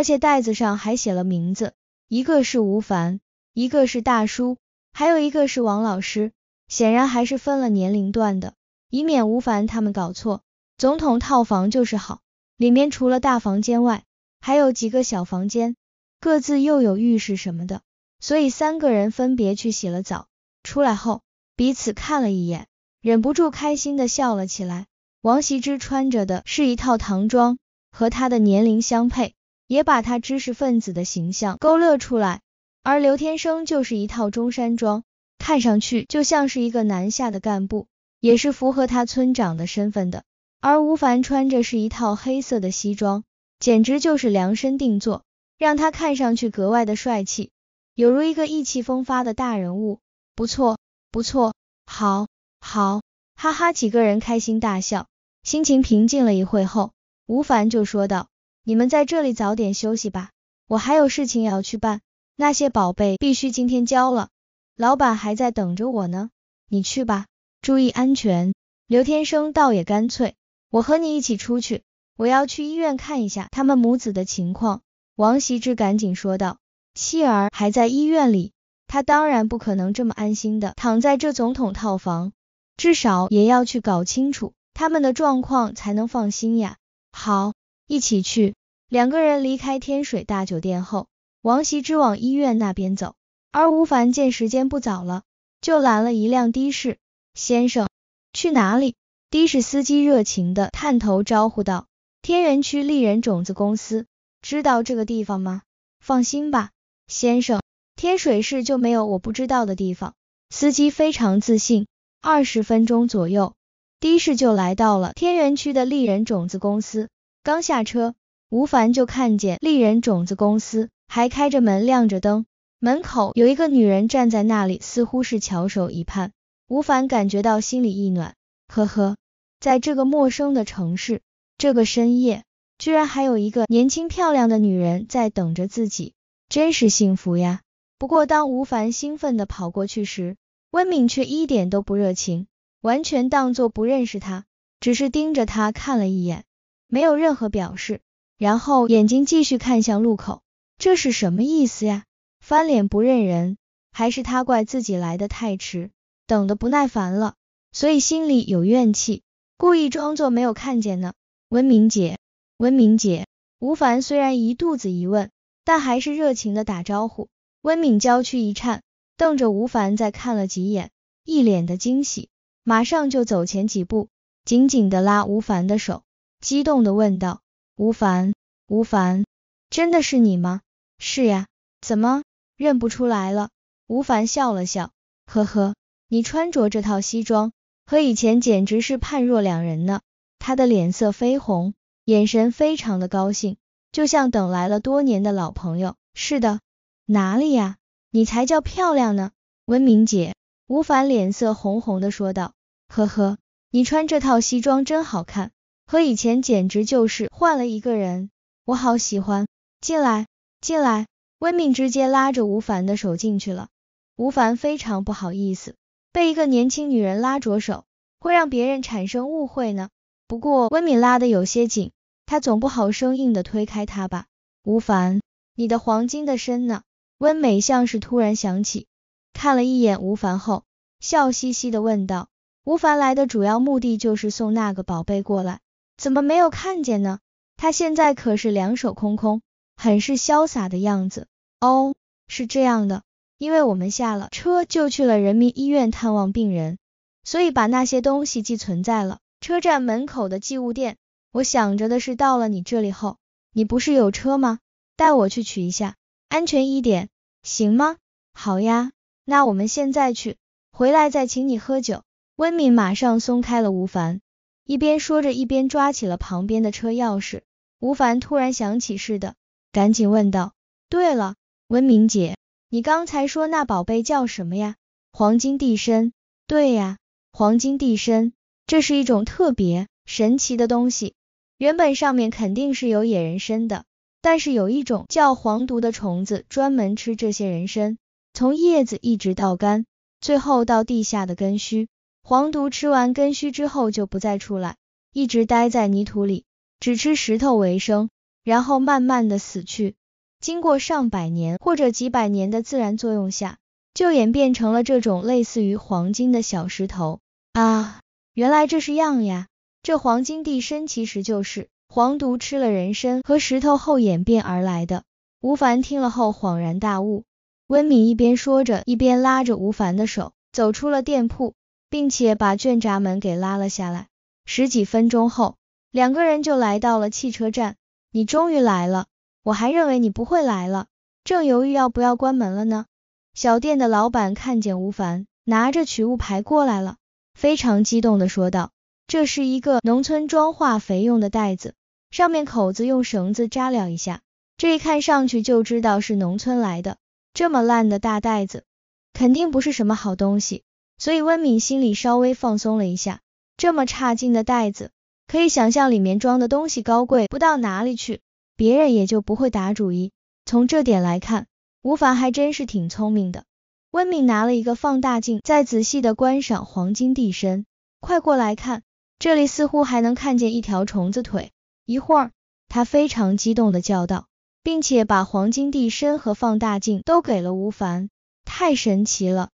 而且袋子上还写了名字，一个是吴凡，一个是大叔，还有一个是王老师，显然还是分了年龄段的，以免吴凡他们搞错。总统套房就是好，里面除了大房间外，还有几个小房间，各自又有浴室什么的，所以三个人分别去洗了澡，出来后彼此看了一眼，忍不住开心的笑了起来。王羲之穿着的是一套唐装，和他的年龄相配。也把他知识分子的形象勾勒出来，而刘天生就是一套中山装，看上去就像是一个南下的干部，也是符合他村长的身份的。而吴凡穿着是一套黑色的西装，简直就是量身定做，让他看上去格外的帅气，有如一个意气风发的大人物。不错，不错，好，好，哈哈，几个人开心大笑，心情平静了一会后，吴凡就说道。你们在这里早点休息吧，我还有事情要去办，那些宝贝必须今天交了，老板还在等着我呢。你去吧，注意安全。刘天生倒也干脆，我和你一起出去，我要去医院看一下他们母子的情况。王羲之赶紧说道，妻儿还在医院里，他当然不可能这么安心的躺在这总统套房，至少也要去搞清楚他们的状况才能放心呀。好。一起去。两个人离开天水大酒店后，王羲之往医院那边走，而吴凡见时间不早了，就拦了一辆的士。先生，去哪里？的士司机热情的探头招呼道：“天元区丽人种子公司，知道这个地方吗？”放心吧，先生，天水市就没有我不知道的地方。司机非常自信。二十分钟左右，的士就来到了天元区的丽人种子公司。刚下车，吴凡就看见丽人种子公司还开着门，亮着灯，门口有一个女人站在那里，似乎是翘首以盼。吴凡感觉到心里一暖，呵呵，在这个陌生的城市，这个深夜，居然还有一个年轻漂亮的女人在等着自己，真是幸福呀。不过，当吴凡兴奋地跑过去时，温敏却一点都不热情，完全当作不认识他，只是盯着他看了一眼。没有任何表示，然后眼睛继续看向路口，这是什么意思呀？翻脸不认人，还是他怪自己来的太迟，等的不耐烦了，所以心里有怨气，故意装作没有看见呢？温明姐，温明姐，吴凡虽然一肚子疑问，但还是热情的打招呼。温敏娇躯一颤，瞪着吴凡再看了几眼，一脸的惊喜，马上就走前几步，紧紧的拉吴凡的手。激动的问道：“吴凡，吴凡，真的是你吗？”“是呀，怎么认不出来了？”吴凡笑了笑：“呵呵，你穿着这套西装，和以前简直是判若两人呢。”他的脸色绯红，眼神非常的高兴，就像等来了多年的老朋友。“是的，哪里呀，你才叫漂亮呢，温明姐。”吴凡脸色红红的说道：“呵呵，你穿这套西装真好看。”和以前简直就是换了一个人，我好喜欢。进来，进来。温敏直接拉着吴凡的手进去了。吴凡非常不好意思，被一个年轻女人拉着手，会让别人产生误会呢。不过温敏拉的有些紧，他总不好生硬的推开她吧。吴凡，你的黄金的身呢？温美像是突然想起，看了一眼吴凡后，笑嘻嘻的问道。吴凡来的主要目的就是送那个宝贝过来。怎么没有看见呢？他现在可是两手空空，很是潇洒的样子哦。是这样的，因为我们下了车就去了人民医院探望病人，所以把那些东西寄存在了车站门口的寄物店。我想着的是，到了你这里后，你不是有车吗？带我去取一下，安全一点，行吗？好呀，那我们现在去，回来再请你喝酒。温敏马上松开了吴凡。一边说着，一边抓起了旁边的车钥匙。吴凡突然想起似的，赶紧问道：“对了，文明姐，你刚才说那宝贝叫什么呀？”“黄金地参。”“对呀，黄金地参，这是一种特别神奇的东西。原本上面肯定是有野人参的，但是有一种叫黄毒的虫子，专门吃这些人参，从叶子一直到干，最后到地下的根须。”黄毒吃完根须之后就不再出来，一直待在泥土里，只吃石头为生，然后慢慢的死去。经过上百年或者几百年的自然作用下，就演变成了这种类似于黄金的小石头。啊，原来这是样呀！这黄金地参其实就是黄毒吃了人参和石头后演变而来的。吴凡听了后恍然大悟，温敏一边说着，一边拉着吴凡的手走出了店铺。并且把卷闸门给拉了下来。十几分钟后，两个人就来到了汽车站。你终于来了，我还认为你不会来了，正犹豫要不要关门了呢。小店的老板看见吴凡拿着取物牌过来了，非常激动的说道：“这是一个农村装化肥用的袋子，上面口子用绳子扎了一下，这一看上去就知道是农村来的。这么烂的大袋子，肯定不是什么好东西。”所以温敏心里稍微放松了一下，这么差劲的袋子，可以想象里面装的东西高贵不到哪里去，别人也就不会打主意。从这点来看，吴凡还真是挺聪明的。温敏拿了一个放大镜，再仔细的观赏黄金地参。快过来看，这里似乎还能看见一条虫子腿。一会儿，他非常激动的叫道，并且把黄金地参和放大镜都给了吴凡。太神奇了！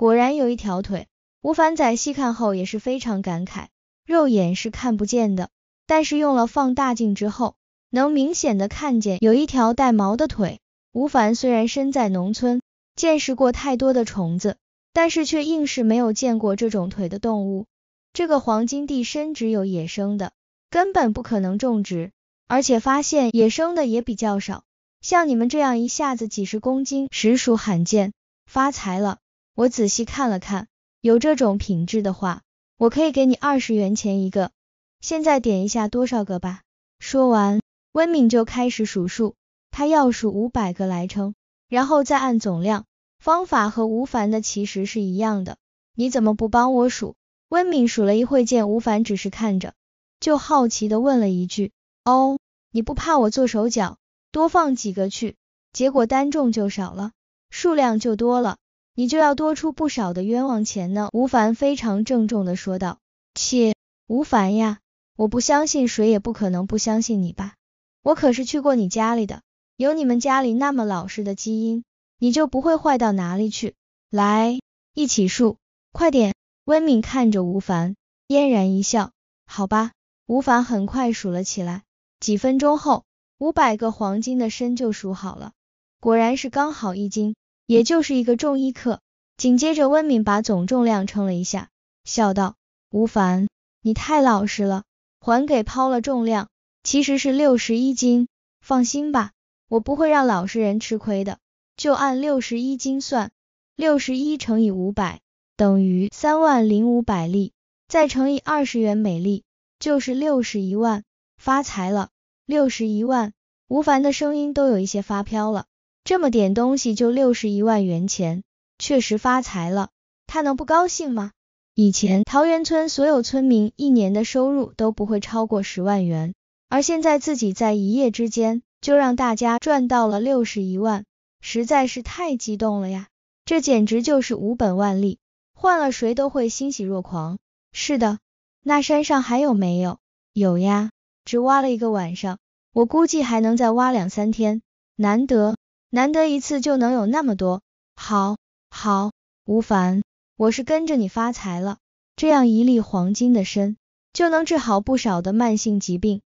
果然有一条腿，吴凡仔细看后也是非常感慨。肉眼是看不见的，但是用了放大镜之后，能明显的看见有一条带毛的腿。吴凡虽然身在农村，见识过太多的虫子，但是却硬是没有见过这种腿的动物。这个黄金地参只有野生的，根本不可能种植，而且发现野生的也比较少。像你们这样一下子几十公斤，实属罕见，发财了。我仔细看了看，有这种品质的话，我可以给你二十元钱一个。现在点一下多少个吧。说完，温敏就开始数数，他要数五百个来称，然后再按总量。方法和吴凡的其实是一样的。你怎么不帮我数？温敏数了一会，见吴凡只是看着，就好奇的问了一句：“哦，你不怕我做手脚，多放几个去，结果单重就少了，数量就多了。”你就要多出不少的冤枉钱呢。”吴凡非常郑重地说道。“切，吴凡呀，我不相信，谁也不可能不相信你吧？我可是去过你家里的，有你们家里那么老实的基因，你就不会坏到哪里去。来，一起数，快点。”温敏看着吴凡，嫣然一笑。“好吧。”吴凡很快数了起来。几分钟后，五百个黄金的身就数好了，果然是刚好一斤。也就是一个重一克，紧接着温敏把总重量称了一下，笑道：“吴凡，你太老实了，还给抛了重量，其实是六十一斤。放心吧，我不会让老实人吃亏的，就按六十一斤算。六十一乘以五百等于三万零五百粒，再乘以二十元每粒，就是六十一万，发财了。六十一万。”吴凡的声音都有一些发飘了。这么点东西就六十一万元钱，确实发财了，他能不高兴吗？以前桃源村所有村民一年的收入都不会超过十万元，而现在自己在一夜之间就让大家赚到了六十一万，实在是太激动了呀！这简直就是无本万利，换了谁都会欣喜若狂。是的，那山上还有没有？有呀，只挖了一个晚上，我估计还能再挖两三天，难得。难得一次就能有那么多，好，好，吴凡，我是跟着你发财了。这样一粒黄金的参，就能治好不少的慢性疾病，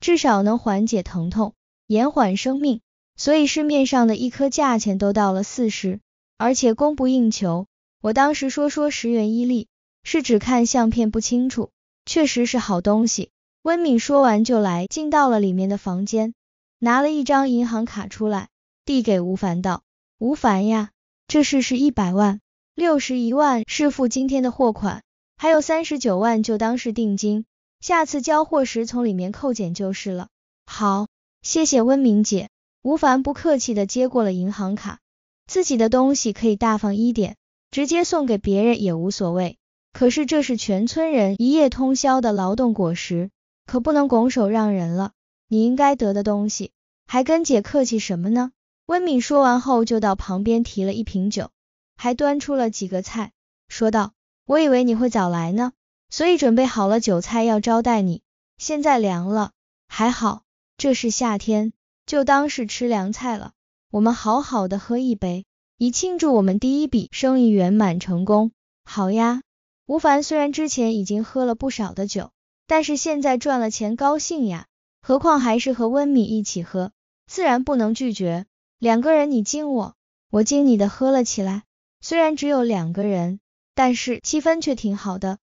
至少能缓解疼痛，延缓生命。所以市面上的一颗价钱都到了四十，而且供不应求。我当时说说十元一粒，是只看相片不清楚，确实是好东西。温敏说完就来，进到了里面的房间，拿了一张银行卡出来。递给吴凡道：“吴凡呀，这事是一百万，六十一万是付今天的货款，还有三十九万就当是定金，下次交货时从里面扣减就是了。好，谢谢温明姐。”吴凡不客气的接过了银行卡，自己的东西可以大方一点，直接送给别人也无所谓。可是这是全村人一夜通宵的劳动果实，可不能拱手让人了。你应该得的东西，还跟姐客气什么呢？温敏说完后，就到旁边提了一瓶酒，还端出了几个菜，说道：“我以为你会早来呢，所以准备好了酒菜要招待你。现在凉了，还好，这是夏天，就当是吃凉菜了。我们好好的喝一杯，以庆祝我们第一笔生意圆满成功。”好呀，吴凡虽然之前已经喝了不少的酒，但是现在赚了钱高兴呀，何况还是和温敏一起喝，自然不能拒绝。两个人你敬我，我敬你的，喝了起来。虽然只有两个人，但是气氛却挺好的，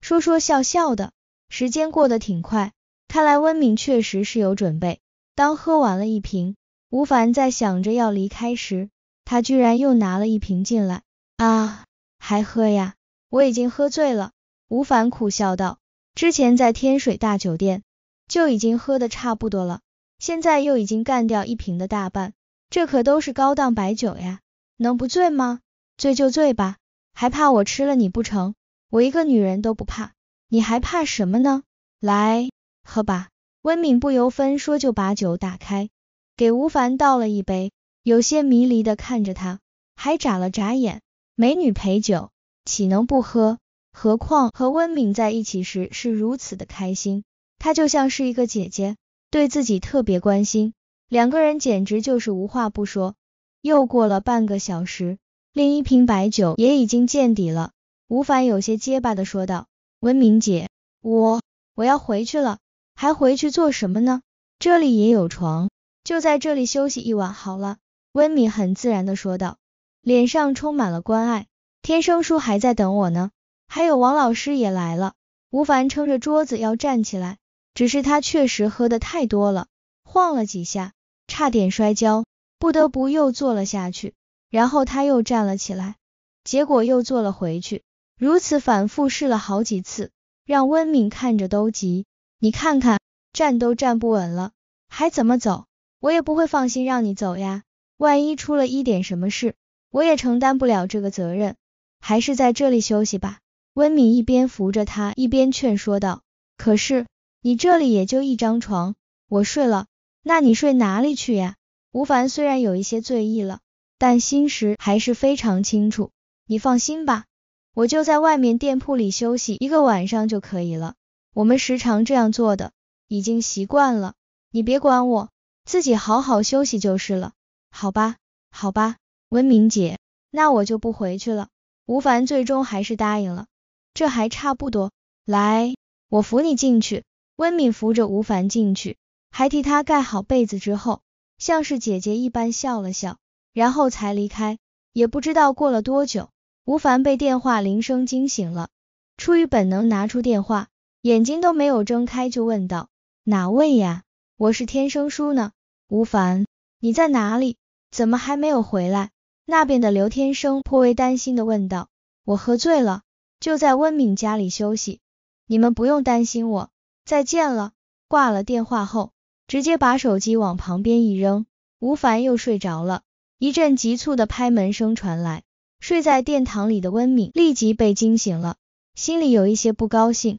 说说笑笑的，时间过得挺快。看来温敏确实是有准备。当喝完了一瓶，吴凡在想着要离开时，他居然又拿了一瓶进来啊！还喝呀？我已经喝醉了。吴凡苦笑道，之前在天水大酒店就已经喝的差不多了，现在又已经干掉一瓶的大半。这可都是高档白酒呀，能不醉吗？醉就醉吧，还怕我吃了你不成？我一个女人都不怕，你还怕什么呢？来，喝吧。温敏不由分说就把酒打开，给吴凡倒了一杯，有些迷离的看着他，还眨了眨眼。美女陪酒，岂能不喝？何况和温敏在一起时是如此的开心，她就像是一个姐姐，对自己特别关心。两个人简直就是无话不说。又过了半个小时，另一瓶白酒也已经见底了。吴凡有些结巴的说道：“温明姐，我我要回去了，还回去做什么呢？这里也有床，就在这里休息一晚好了。”温敏很自然的说道，脸上充满了关爱。天生叔还在等我呢，还有王老师也来了。吴凡撑着桌子要站起来，只是他确实喝的太多了。晃了几下，差点摔跤，不得不又坐了下去。然后他又站了起来，结果又坐了回去。如此反复试了好几次，让温敏看着都急。你看看，站都站不稳了，还怎么走？我也不会放心让你走呀，万一出了一点什么事，我也承担不了这个责任。还是在这里休息吧。温敏一边扶着他，一边劝说道。可是你这里也就一张床，我睡了。那你睡哪里去呀？吴凡虽然有一些醉意了，但心识还是非常清楚。你放心吧，我就在外面店铺里休息一个晚上就可以了。我们时常这样做的，已经习惯了。你别管我，自己好好休息就是了，好吧？好吧，温敏姐，那我就不回去了。吴凡最终还是答应了，这还差不多。来，我扶你进去。温敏扶着吴凡进去。还替他盖好被子之后，像是姐姐一般笑了笑，然后才离开。也不知道过了多久，吴凡被电话铃声惊醒了，出于本能拿出电话，眼睛都没有睁开就问道：“哪位呀？我是天生叔呢。”吴凡，你在哪里？怎么还没有回来？那边的刘天生颇为担心的问道：“我喝醉了，就在温敏家里休息，你们不用担心我。再见了。”挂了电话后。直接把手机往旁边一扔，吴凡又睡着了。一阵急促的拍门声传来，睡在殿堂里的温敏立即被惊醒了，心里有一些不高兴，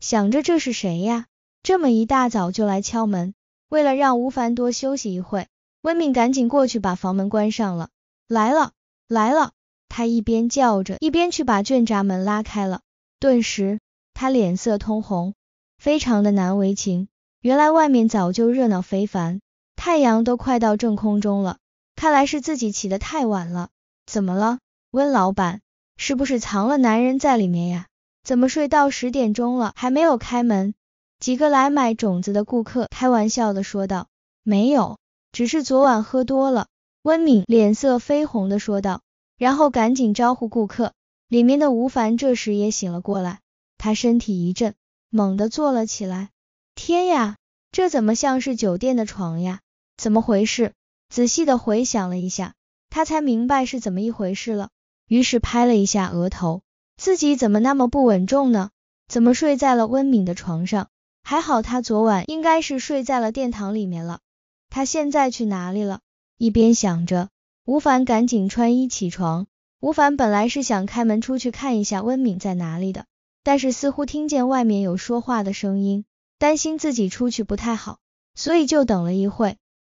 想着这是谁呀，这么一大早就来敲门。为了让吴凡多休息一会，温敏赶紧过去把房门关上了。来了，来了，他一边叫着，一边去把卷闸门拉开了。顿时，他脸色通红，非常的难为情。原来外面早就热闹非凡，太阳都快到正空中了。看来是自己起得太晚了。怎么了，温老板？是不是藏了男人在里面呀？怎么睡到十点钟了还没有开门？几个来买种子的顾客开玩笑的说道。没有，只是昨晚喝多了。温敏脸色绯红的说道，然后赶紧招呼顾客。里面的吴凡这时也醒了过来，他身体一震，猛地坐了起来。天呀，这怎么像是酒店的床呀？怎么回事？仔细的回想了一下，他才明白是怎么一回事了。于是拍了一下额头，自己怎么那么不稳重呢？怎么睡在了温敏的床上？还好他昨晚应该是睡在了殿堂里面了。他现在去哪里了？一边想着，吴凡赶紧穿衣起床。吴凡本来是想开门出去看一下温敏在哪里的，但是似乎听见外面有说话的声音。担心自己出去不太好，所以就等了一会。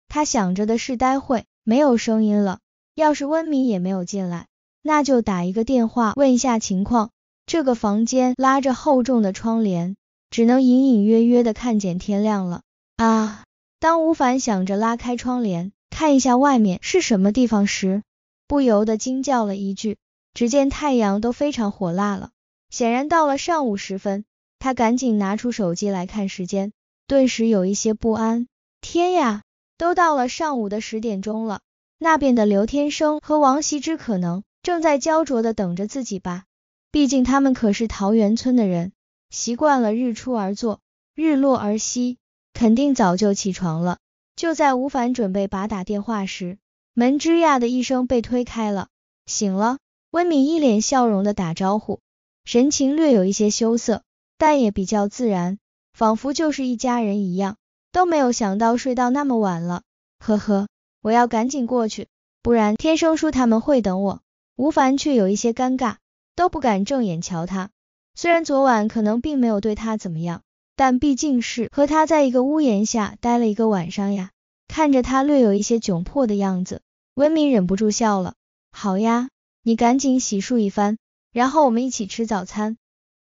他想着的是，待会没有声音了，要是温明也没有进来，那就打一个电话问一下情况。这个房间拉着厚重的窗帘，只能隐隐约约的看见天亮了。啊！当吴凡想着拉开窗帘看一下外面是什么地方时，不由得惊叫了一句。只见太阳都非常火辣了，显然到了上午时分。他赶紧拿出手机来看时间，顿时有一些不安。天呀，都到了上午的十点钟了，那边的刘天生和王羲之可能正在焦灼的等着自己吧。毕竟他们可是桃源村的人，习惯了日出而作，日落而息，肯定早就起床了。就在吴凡准备拔打电话时，门吱呀的一声被推开了。醒了，温敏一脸笑容的打招呼，神情略有一些羞涩。但也比较自然，仿佛就是一家人一样。都没有想到睡到那么晚了，呵呵，我要赶紧过去，不然天生叔他们会等我。吴凡却有一些尴尬，都不敢正眼瞧他。虽然昨晚可能并没有对他怎么样，但毕竟是和他在一个屋檐下待了一个晚上呀。看着他略有一些窘迫的样子，温明忍不住笑了。好呀，你赶紧洗漱一番，然后我们一起吃早餐。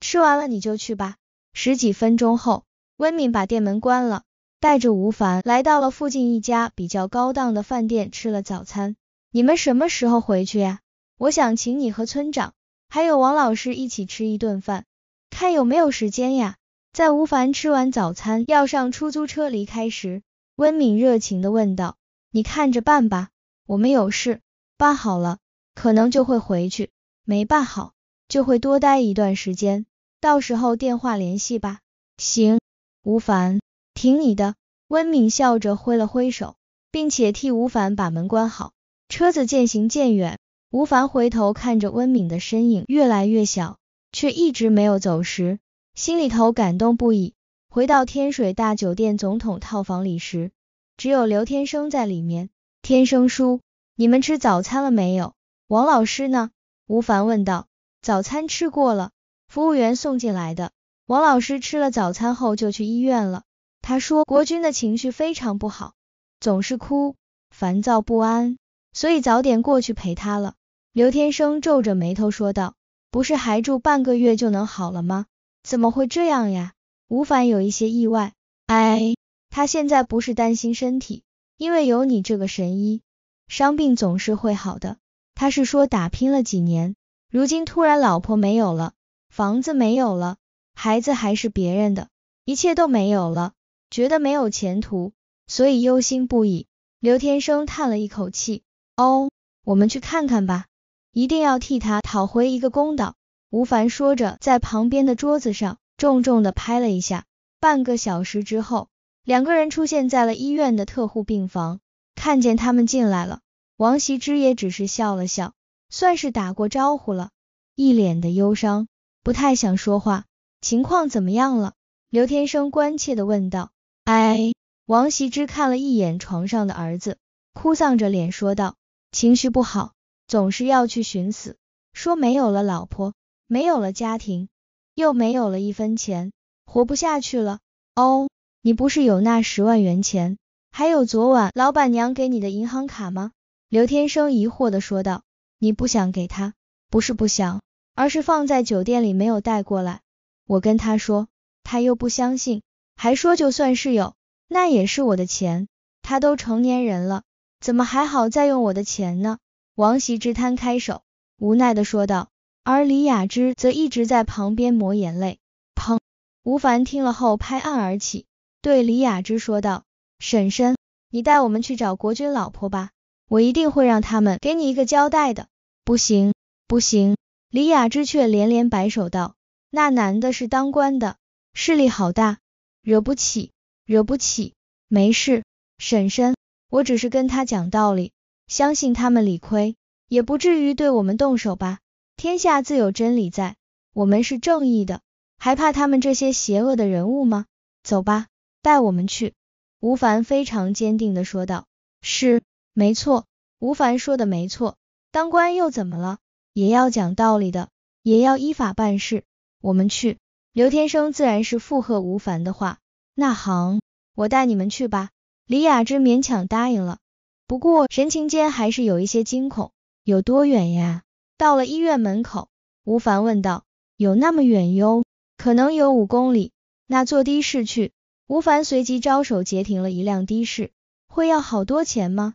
吃完了你就去吧。十几分钟后，温敏把店门关了，带着吴凡来到了附近一家比较高档的饭店吃了早餐。你们什么时候回去呀？我想请你和村长还有王老师一起吃一顿饭，看有没有时间呀。在吴凡吃完早餐要上出租车离开时，温敏热情的问道：“你看着办吧，我们有事，办好了可能就会回去，没办好就会多待一段时间。”到时候电话联系吧。行，吴凡，听你的。温敏笑着挥了挥手，并且替吴凡把门关好。车子渐行渐远，吴凡回头看着温敏的身影越来越小，却一直没有走时，心里头感动不已。回到天水大酒店总统套房里时，只有刘天生在里面。天生叔，你们吃早餐了没有？王老师呢？吴凡问道。早餐吃过了。服务员送进来的。王老师吃了早餐后就去医院了。他说国军的情绪非常不好，总是哭，烦躁不安，所以早点过去陪他了。刘天生皱着眉头说道：“不是还住半个月就能好了吗？怎么会这样呀？”吴凡有一些意外。哎，他现在不是担心身体，因为有你这个神医，伤病总是会好的。他是说打拼了几年，如今突然老婆没有了。房子没有了，孩子还是别人的，一切都没有了，觉得没有前途，所以忧心不已。刘天生叹了一口气，哦，我们去看看吧，一定要替他讨回一个公道。吴凡说着，在旁边的桌子上重重的拍了一下。半个小时之后，两个人出现在了医院的特护病房，看见他们进来了，王羲之也只是笑了笑，算是打过招呼了，一脸的忧伤。不太想说话，情况怎么样了？刘天生关切的问道。哎，王羲之看了一眼床上的儿子，哭丧着脸说道，情绪不好，总是要去寻死，说没有了老婆，没有了家庭，又没有了一分钱，活不下去了。哦，你不是有那十万元钱，还有昨晚老板娘给你的银行卡吗？刘天生疑惑的说道，你不想给他？不是不想。而是放在酒店里没有带过来。我跟他说，他又不相信，还说就算是有，那也是我的钱。他都成年人了，怎么还好再用我的钱呢？王喜之摊开手，无奈的说道。而李雅芝则一直在旁边抹眼泪。砰！吴凡听了后拍案而起，对李雅芝说道：“婶婶，你带我们去找国军老婆吧，我一定会让他们给你一个交代的。”不行，不行！李雅芝却连连摆手道：“那男的是当官的，势力好大，惹不起，惹不起。没事，婶婶，我只是跟他讲道理，相信他们理亏，也不至于对我们动手吧？天下自有真理在，我们是正义的，还怕他们这些邪恶的人物吗？走吧，带我们去。”吴凡非常坚定的说道：“是，没错。”吴凡说的没错，当官又怎么了？也要讲道理的，也要依法办事。我们去。刘天生自然是附和吴凡的话。那行，我带你们去吧。李雅芝勉强答应了，不过神情间还是有一些惊恐。有多远呀？到了医院门口，吴凡问道：“有那么远哟？可能有五公里。”那坐的士去。吴凡随即招手截停了一辆的士。会要好多钱吗？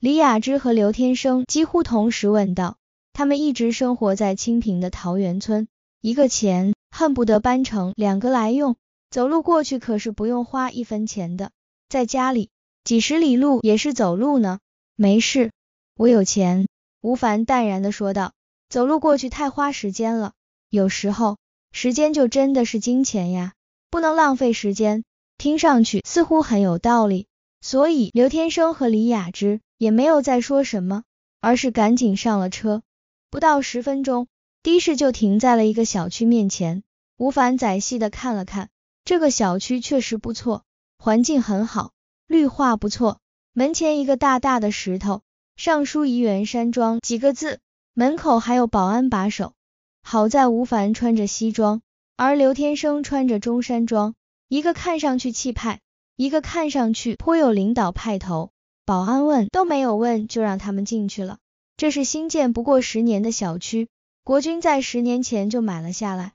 李雅芝和刘天生几乎同时问道。他们一直生活在清贫的桃源村，一个钱恨不得搬成两个来用。走路过去可是不用花一分钱的，在家里几十里路也是走路呢。没事，我有钱。”吴凡淡然的说道。走路过去太花时间了，有时候时间就真的是金钱呀，不能浪费时间。听上去似乎很有道理，所以刘天生和李雅芝也没有再说什么，而是赶紧上了车。不到十分钟，的士就停在了一个小区面前。吴凡仔细的看了看，这个小区确实不错，环境很好，绿化不错。门前一个大大的石头，上书怡园山庄几个字，门口还有保安把守。好在吴凡穿着西装，而刘天生穿着中山装，一个看上去气派，一个看上去颇有领导派头。保安问都没有问，就让他们进去了。这是新建不过十年的小区，国军在十年前就买了下来，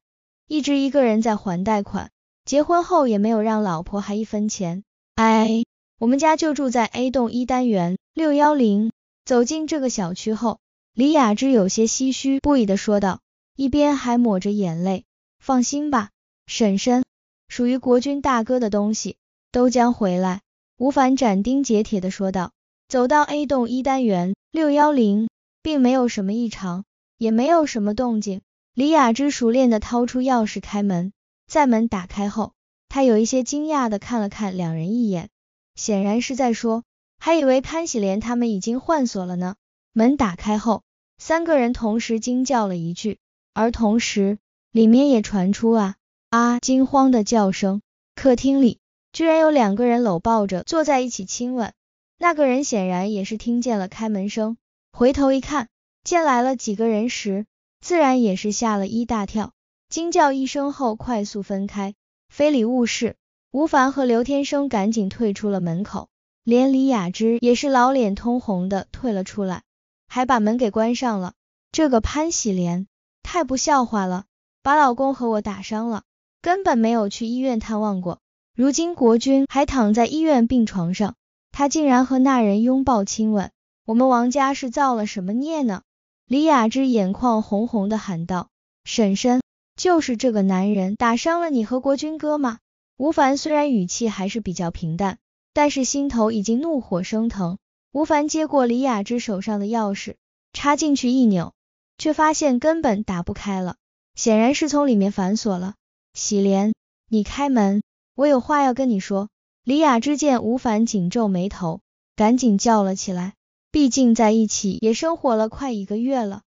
一直一个人在还贷款，结婚后也没有让老婆还一分钱。哎，我们家就住在 A 栋一单元六幺零。走进这个小区后，李雅芝有些唏嘘不已的说道，一边还抹着眼泪。放心吧，婶婶，属于国军大哥的东西都将回来。吴凡斩钉截铁的说道。走到 A 栋一单元六幺零。并没有什么异常，也没有什么动静。李雅芝熟练地掏出钥匙开门，在门打开后，她有一些惊讶地看了看两人一眼，显然是在说还以为潘喜莲他们已经换锁了呢。门打开后，三个人同时惊叫了一句，而同时里面也传出啊啊惊慌的叫声。客厅里居然有两个人搂抱着坐在一起亲吻，那个人显然也是听见了开门声。回头一看，见来了几个人时，自然也是吓了一大跳，惊叫一声后快速分开。非礼勿视，吴凡和刘天生赶紧退出了门口，连李雅芝也是老脸通红的退了出来，还把门给关上了。这个潘喜莲太不笑话了，把老公和我打伤了，根本没有去医院探望过。如今国军还躺在医院病床上，她竟然和那人拥抱亲吻。我们王家是造了什么孽呢？李雅芝眼眶红红的喊道：“婶婶，就是这个男人打伤了你和国军哥吗？”吴凡虽然语气还是比较平淡，但是心头已经怒火升腾。吴凡接过李雅芝手上的钥匙，插进去一扭，却发现根本打不开了，显然是从里面反锁了。喜莲，你开门，我有话要跟你说。李雅芝见吴凡紧皱眉头，赶紧叫了起来。毕竟在一起也生活了快一个月了，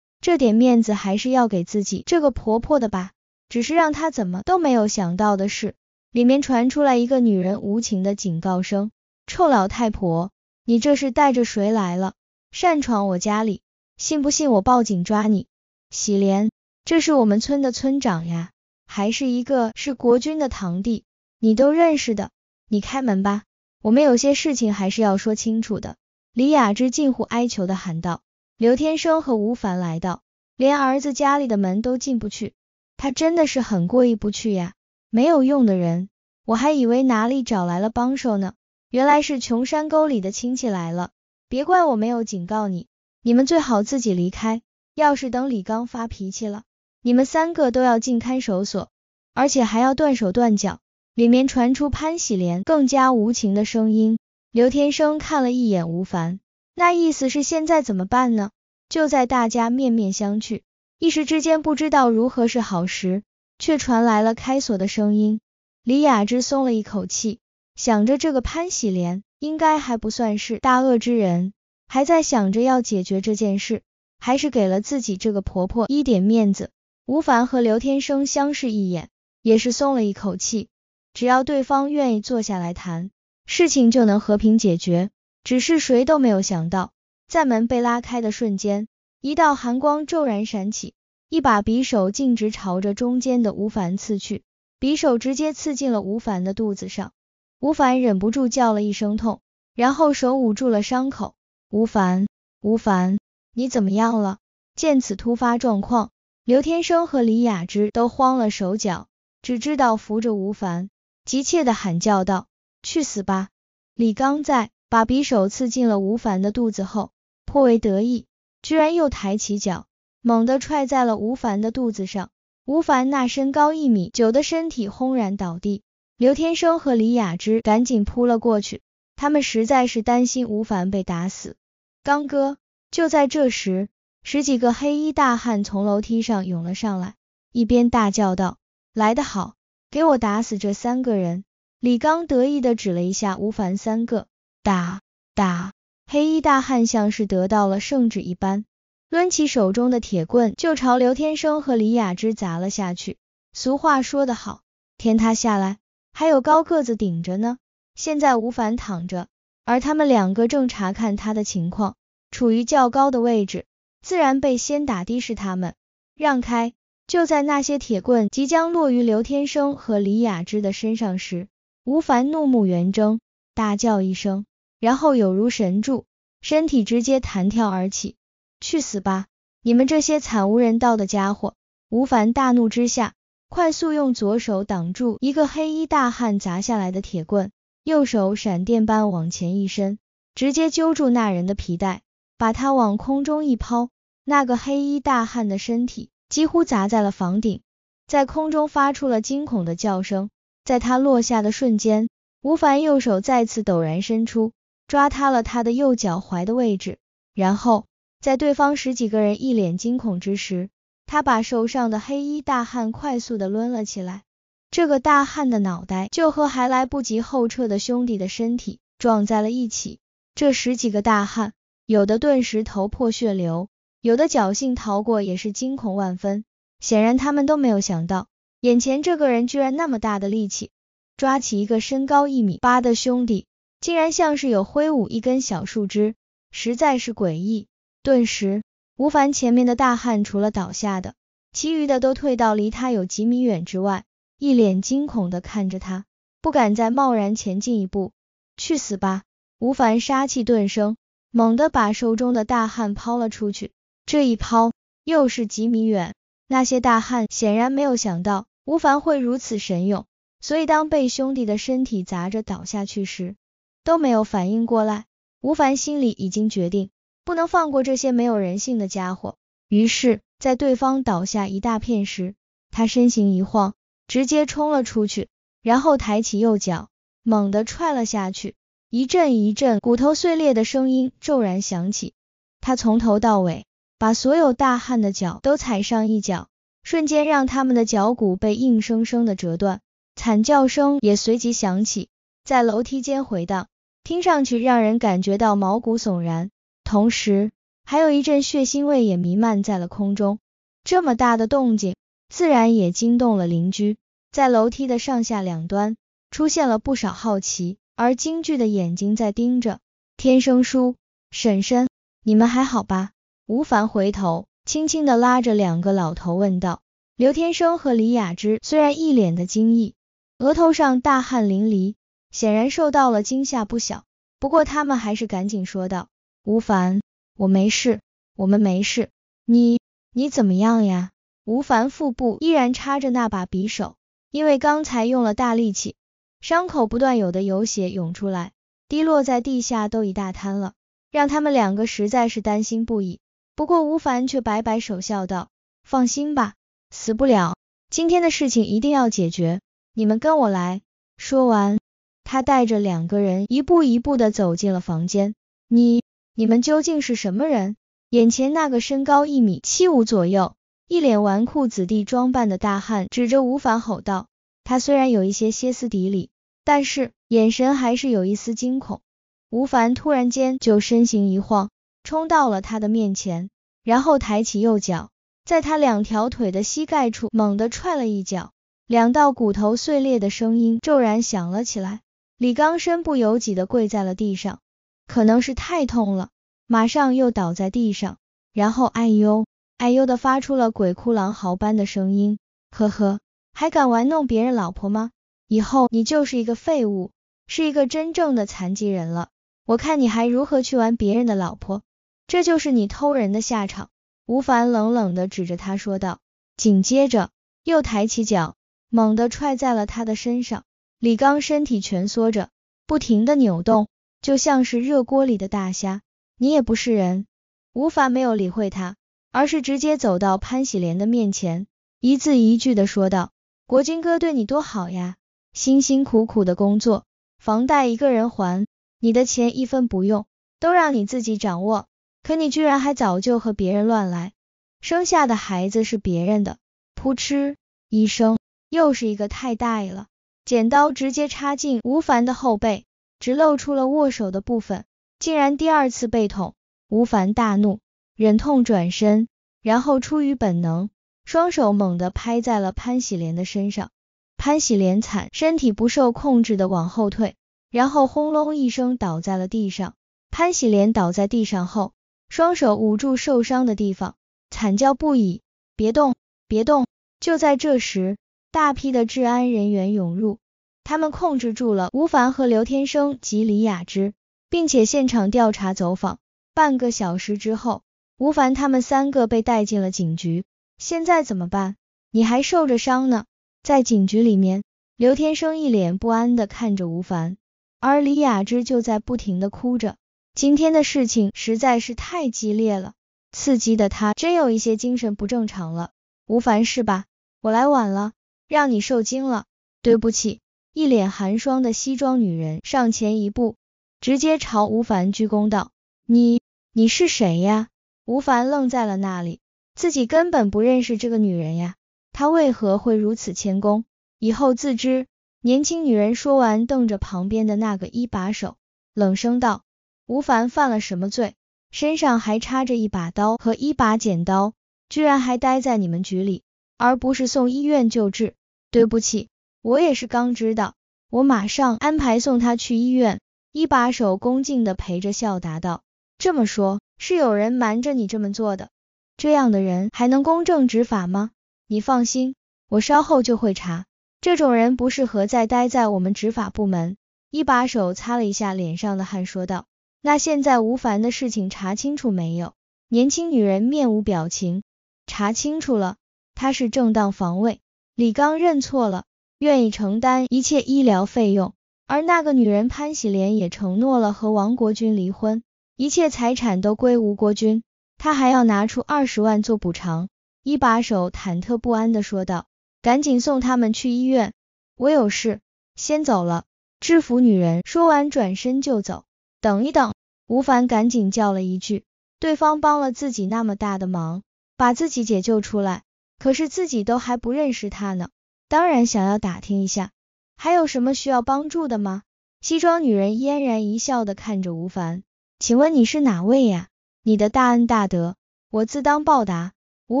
这点面子还是要给自己这个婆婆的吧。只是让她怎么都没有想到的是，里面传出来一个女人无情的警告声：“臭老太婆，你这是带着谁来了？擅闯我家里，信不信我报警抓你？”喜莲，这是我们村的村长呀，还是一个，是国军的堂弟，你都认识的。你开门吧，我们有些事情还是要说清楚的。李雅芝近乎哀求的喊道：“刘天生和吴凡来到，连儿子家里的门都进不去，他真的是很过意不去呀。没有用的人，我还以为哪里找来了帮手呢，原来是穷山沟里的亲戚来了。别怪我没有警告你，你们最好自己离开。要是等李刚发脾气了，你们三个都要进看守所，而且还要断手断脚。”里面传出潘喜莲更加无情的声音。刘天生看了一眼吴凡，那意思是现在怎么办呢？就在大家面面相觑，一时之间不知道如何是好时，却传来了开锁的声音。李雅芝松了一口气，想着这个潘喜莲应该还不算是大恶之人，还在想着要解决这件事，还是给了自己这个婆婆一点面子。吴凡和刘天生相视一眼，也是松了一口气，只要对方愿意坐下来谈。事情就能和平解决，只是谁都没有想到，在门被拉开的瞬间，一道寒光骤然闪起，一把匕首径直朝着中间的吴凡刺去，匕首直接刺进了吴凡的肚子上。吴凡忍不住叫了一声痛，然后手捂住了伤口。吴凡，吴凡，你怎么样了？见此突发状况，刘天生和李雅芝都慌了手脚，只知道扶着吴凡，急切的喊叫道。去死吧！李刚在把匕首刺进了吴凡的肚子后，颇为得意，居然又抬起脚，猛地踹在了吴凡的肚子上。吴凡那身高一米九的身体轰然倒地。刘天生和李雅芝赶紧扑了过去，他们实在是担心吴凡被打死。刚哥！就在这时，十几个黑衣大汉从楼梯上涌了上来，一边大叫道：“来得好，给我打死这三个人！”李刚得意的指了一下吴凡，三个打打，黑衣大汉像是得到了圣旨一般，抡起手中的铁棍就朝刘天生和李雅芝砸了下去。俗话说得好，天塌下来还有高个子顶着呢。现在吴凡躺着，而他们两个正查看他的情况，处于较高的位置，自然被先打的是他们。让开！就在那些铁棍即将落于刘天生和李雅芝的身上时。吴凡怒目圆睁，大叫一声，然后有如神助，身体直接弹跳而起。去死吧，你们这些惨无人道的家伙！吴凡大怒之下，快速用左手挡住一个黑衣大汉砸下来的铁棍，右手闪电般往前一伸，直接揪住那人的皮带，把他往空中一抛。那个黑衣大汉的身体几乎砸在了房顶，在空中发出了惊恐的叫声。在他落下的瞬间，吴凡右手再次陡然伸出，抓塌了他的右脚踝的位置。然后，在对方十几个人一脸惊恐之时，他把受伤的黑衣大汉快速的抡了起来。这个大汉的脑袋就和还来不及后撤的兄弟的身体撞在了一起。这十几个大汉，有的顿时头破血流，有的侥幸逃过也是惊恐万分。显然，他们都没有想到。眼前这个人居然那么大的力气，抓起一个身高一米八的兄弟，竟然像是有挥舞一根小树枝，实在是诡异。顿时，吴凡前面的大汉除了倒下的，其余的都退到离他有几米远之外，一脸惊恐的看着他，不敢再贸然前进一步。去死吧！吴凡杀气顿生，猛地把手中的大汉抛了出去。这一抛又是几米远，那些大汉显然没有想到。吴凡会如此神勇，所以当被兄弟的身体砸着倒下去时，都没有反应过来。吴凡心里已经决定，不能放过这些没有人性的家伙。于是，在对方倒下一大片时，他身形一晃，直接冲了出去，然后抬起右脚，猛地踹了下去。一阵一阵骨头碎裂的声音骤然响起，他从头到尾把所有大汉的脚都踩上一脚。瞬间让他们的脚骨被硬生生的折断，惨叫声也随即响起，在楼梯间回荡，听上去让人感觉到毛骨悚然。同时，还有一阵血腥味也弥漫在了空中。这么大的动静，自然也惊动了邻居，在楼梯的上下两端出现了不少好奇而惊惧的眼睛在盯着。天生叔、婶婶，你们还好吧？吴凡回头。轻轻地拉着两个老头问道：“刘天生和李雅芝虽然一脸的惊异，额头上大汗淋漓，显然受到了惊吓不小。不过他们还是赶紧说道：吴凡，我没事，我们没事。你你怎么样呀？”吴凡腹部依然插着那把匕首，因为刚才用了大力气，伤口不断有的有血涌出来，滴落在地下都一大滩了，让他们两个实在是担心不已。不过吴凡却摆摆手，笑道：“放心吧，死不了。今天的事情一定要解决，你们跟我来。”说完，他带着两个人一步一步的走进了房间。你，你们究竟是什么人？眼前那个身高一米七五左右，一脸纨绔子弟装扮的大汉指着吴凡吼道。他虽然有一些歇斯底里，但是眼神还是有一丝惊恐。吴凡突然间就身形一晃。冲到了他的面前，然后抬起右脚，在他两条腿的膝盖处猛地踹了一脚，两道骨头碎裂的声音骤然响了起来。李刚身不由己的跪在了地上，可能是太痛了，马上又倒在地上，然后哎呦哎呦的发出了鬼哭狼嚎般的声音。呵呵，还敢玩弄别人老婆吗？以后你就是一个废物，是一个真正的残疾人了。我看你还如何去玩别人的老婆。这就是你偷人的下场！吴凡冷冷的指着他说道，紧接着又抬起脚，猛地踹在了他的身上。李刚身体蜷缩着，不停的扭动，就像是热锅里的大虾。你也不是人！吴凡没有理会他，而是直接走到潘喜莲的面前，一字一句的说道：“国军哥对你多好呀，辛辛苦苦的工作，房贷一个人还，你的钱一分不用，都让你自己掌握。”可你居然还早就和别人乱来，生下的孩子是别人的。噗嗤，一声，又是一个太大意了，剪刀直接插进吴凡的后背，只露出了握手的部分，竟然第二次被捅。吴凡大怒，忍痛转身，然后出于本能，双手猛地拍在了潘喜莲的身上。潘喜莲惨，身体不受控制的往后退，然后轰隆一声倒在了地上。潘喜莲倒在地上后。双手捂住受伤的地方，惨叫不已。别动，别动！就在这时，大批的治安人员涌入，他们控制住了吴凡和刘天生及李雅芝，并且现场调查走访。半个小时之后，吴凡他们三个被带进了警局。现在怎么办？你还受着伤呢。在警局里面，刘天生一脸不安的看着吴凡，而李雅芝就在不停的哭着。今天的事情实在是太激烈了，刺激的他真有一些精神不正常了。吴凡是吧，我来晚了，让你受惊了，对不起。一脸寒霜的西装女人上前一步，直接朝吴凡鞠躬道：“你，你是谁呀？”吴凡愣在了那里，自己根本不认识这个女人呀，她为何会如此谦恭？以后自知。年轻女人说完，瞪着旁边的那个一把手，冷声道。吴凡犯了什么罪？身上还插着一把刀和一把剪刀，居然还待在你们局里，而不是送医院救治？对不起，我也是刚知道，我马上安排送他去医院。一把手恭敬的陪着笑答道：“这么说，是有人瞒着你这么做的？这样的人还能公正执法吗？你放心，我稍后就会查，这种人不适合再待在我们执法部门。”一把手擦了一下脸上的汗说道。那现在吴凡的事情查清楚没有？年轻女人面无表情，查清楚了，她是正当防卫，李刚认错了，愿意承担一切医疗费用，而那个女人潘喜莲也承诺了和王国军离婚，一切财产都归吴国军，他还要拿出二十万做补偿。一把手忐忑不安的说道：“赶紧送他们去医院，我有事，先走了。”制服女人说完，转身就走。等一等，吴凡赶紧叫了一句。对方帮了自己那么大的忙，把自己解救出来，可是自己都还不认识他呢，当然想要打听一下，还有什么需要帮助的吗？西装女人嫣然一笑的看着吴凡，请问你是哪位呀？你的大恩大德，我自当报答。吴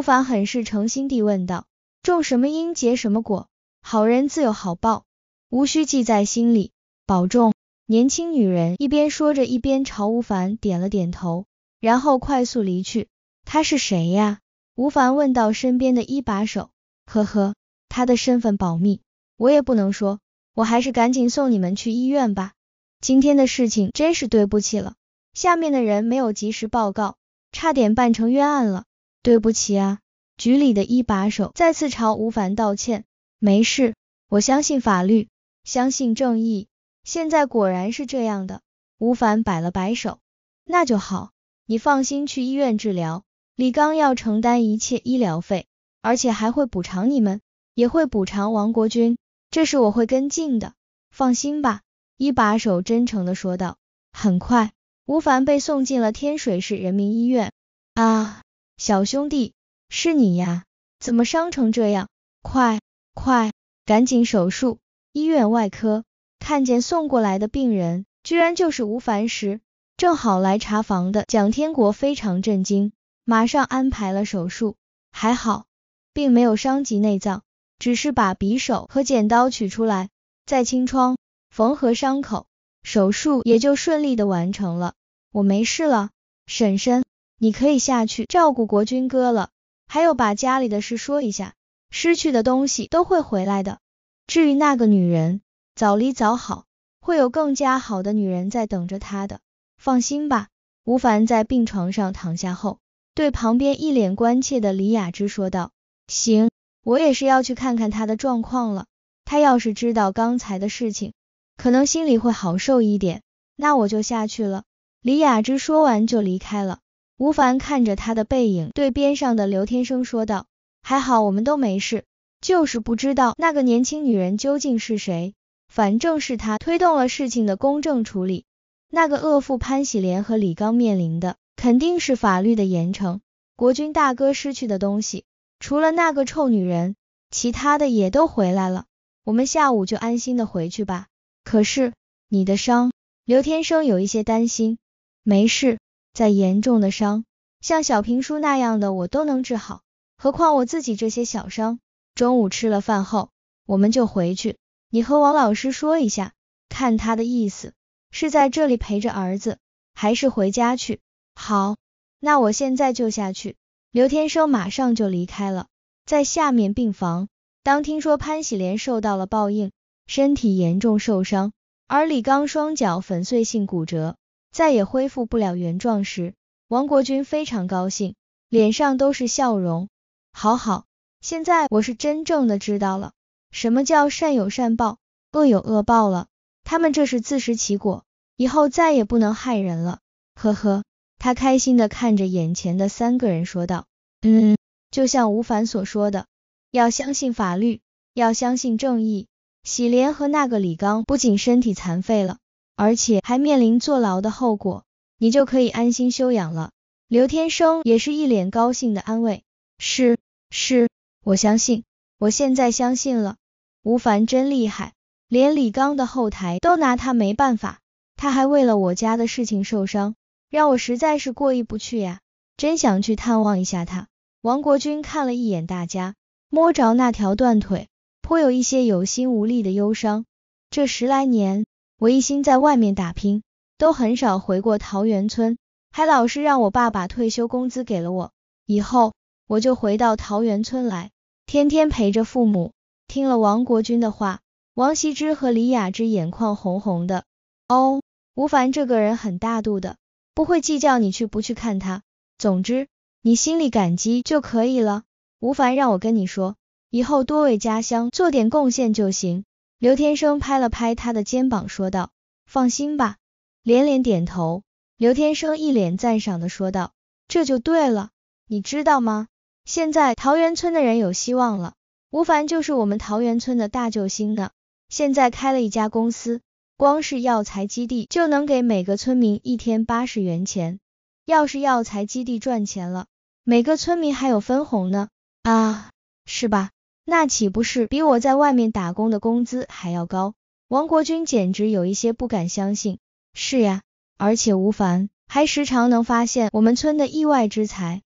凡很是诚心地问道。种什么因结什么果，好人自有好报，无需记在心里，保重。年轻女人一边说着，一边朝吴凡点了点头，然后快速离去。他是谁呀？吴凡问到身边的一把手。呵呵，他的身份保密，我也不能说。我还是赶紧送你们去医院吧。今天的事情真是对不起了，下面的人没有及时报告，差点办成冤案了。对不起啊！局里的一把手再次朝吴凡道歉。没事，我相信法律，相信正义。现在果然是这样的，吴凡摆了摆手，那就好，你放心去医院治疗，李刚要承担一切医疗费，而且还会补偿你们，也会补偿王国军，这事我会跟进的，放心吧。一把手真诚的说道。很快，吴凡被送进了天水市人民医院。啊，小兄弟，是你呀，怎么伤成这样？快，快，赶紧手术，医院外科。看见送过来的病人居然就是吴凡时，正好来查房的蒋天国非常震惊，马上安排了手术，还好，并没有伤及内脏，只是把匕首和剪刀取出来，再清创缝合伤口，手术也就顺利的完成了。我没事了，婶婶，你可以下去照顾国军哥了，还有把家里的事说一下，失去的东西都会回来的，至于那个女人。早离早好，会有更加好的女人在等着他的。放心吧。吴凡在病床上躺下后，对旁边一脸关切的李雅芝说道：“行，我也是要去看看他的状况了。他要是知道刚才的事情，可能心里会好受一点。那我就下去了。”李雅芝说完就离开了。吴凡看着他的背影，对边上的刘天生说道：“还好我们都没事，就是不知道那个年轻女人究竟是谁。”反正是他推动了事情的公正处理，那个恶妇潘喜莲和李刚面临的肯定是法律的严惩。国军大哥失去的东西，除了那个臭女人，其他的也都回来了。我们下午就安心的回去吧。可是你的伤，刘天生有一些担心。没事，再严重的伤，像小平叔那样的我都能治好，何况我自己这些小伤。中午吃了饭后，我们就回去。你和王老师说一下，看他的意思是在这里陪着儿子，还是回家去。好，那我现在就下去。刘天生马上就离开了，在下面病房。当听说潘喜莲受到了报应，身体严重受伤，而李刚双脚粉碎性骨折，再也恢复不了原状时，王国军非常高兴，脸上都是笑容。好好，现在我是真正的知道了。什么叫善有善报，恶有恶报了？他们这是自食其果，以后再也不能害人了。呵呵，他开心的看着眼前的三个人说道：“嗯，就像吴凡所说的，要相信法律，要相信正义。喜莲和那个李刚不仅身体残废了，而且还面临坐牢的后果，你就可以安心休养了。”刘天生也是一脸高兴的安慰：“是是，我相信，我现在相信了。”吴凡真厉害，连李刚的后台都拿他没办法。他还为了我家的事情受伤，让我实在是过意不去呀。真想去探望一下他。王国军看了一眼大家，摸着那条断腿，颇有一些有心无力的忧伤。这十来年，我一心在外面打拼，都很少回过桃源村，还老是让我爸把退休工资给了我，以后我就回到桃源村来，天天陪着父母。听了王国军的话，王羲之和李雅芝眼眶红红的。哦，吴凡这个人很大度的，不会计较你去不去看他。总之，你心里感激就可以了。吴凡让我跟你说，以后多为家乡做点贡献就行。刘天生拍了拍他的肩膀，说道：“放心吧。”连连点头。刘天生一脸赞赏的说道：“这就对了。你知道吗？现在桃源村的人有希望了。”吴凡就是我们桃源村的大救星呢，现在开了一家公司，光是药材基地就能给每个村民一天八十元钱。要是药材基地赚钱了，每个村民还有分红呢啊，是吧？那岂不是比我在外面打工的工资还要高？王国军简直有一些不敢相信。是呀，而且吴凡还时常能发现我们村的意外之财。